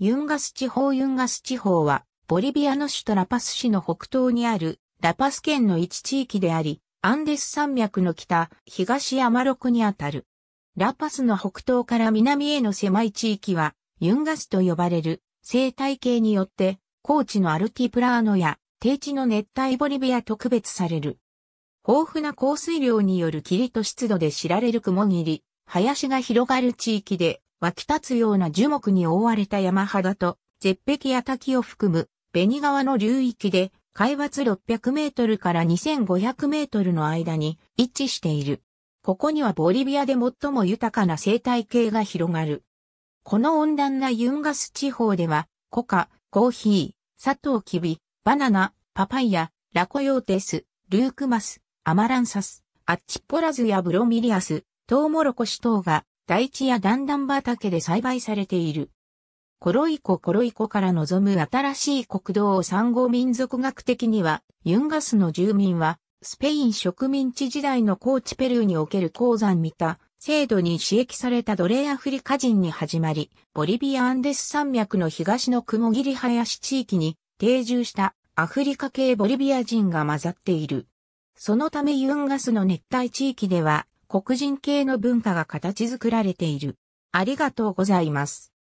ユンガス地方ユンガス地方は、ボリビアの首都ラパス市の北東にある、ラパス県の一地域であり、アンデス山脈の北、東アマロクにあたる。ラパスの北東から南への狭い地域は、ユンガスと呼ばれる、生態系によって、高地のアルティプラーノや、低地の熱帯ボリビアと区別される。豊富な降水量による霧と湿度で知られる雲り、林が広がる地域で、湧き立つような樹木に覆われた山肌と、絶壁や滝を含む、紅川の流域で、海抜600メートルから2500メートルの間に位置している。ここにはボリビアで最も豊かな生態系が広がる。この温暖なユンガス地方では、コカ、コーヒー、サトウキビ、バナナ、パパイヤ、ラコヨーテス、ルークマス、アマランサス、アッチポラズやブロミリアス、トウモロコシ等が大地や段々畑で栽培されている。コロイココロイコから望む新しい国道を産後民族学的には、ユンガスの住民は、スペイン植民地時代の高地ペルーにおける鉱山見た、制度に刺激された奴隷アフリカ人に始まり、ボリビアアンデス山脈の東の雲霧林地域に定住したアフリカ系ボリビア人が混ざっている。そのためユンガスの熱帯地域では、黒人系の文化が形作られている。ありがとうございます。